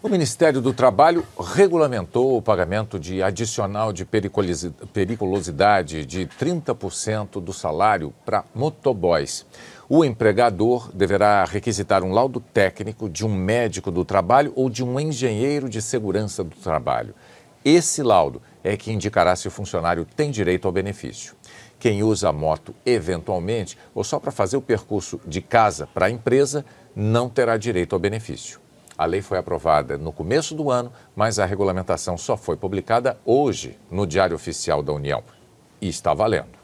O Ministério do Trabalho regulamentou o pagamento de adicional de periculosidade de 30% do salário para motoboys. O empregador deverá requisitar um laudo técnico de um médico do trabalho ou de um engenheiro de segurança do trabalho. Esse laudo é que indicará se o funcionário tem direito ao benefício. Quem usa a moto eventualmente ou só para fazer o percurso de casa para a empresa não terá direito ao benefício. A lei foi aprovada no começo do ano, mas a regulamentação só foi publicada hoje no Diário Oficial da União. E está valendo.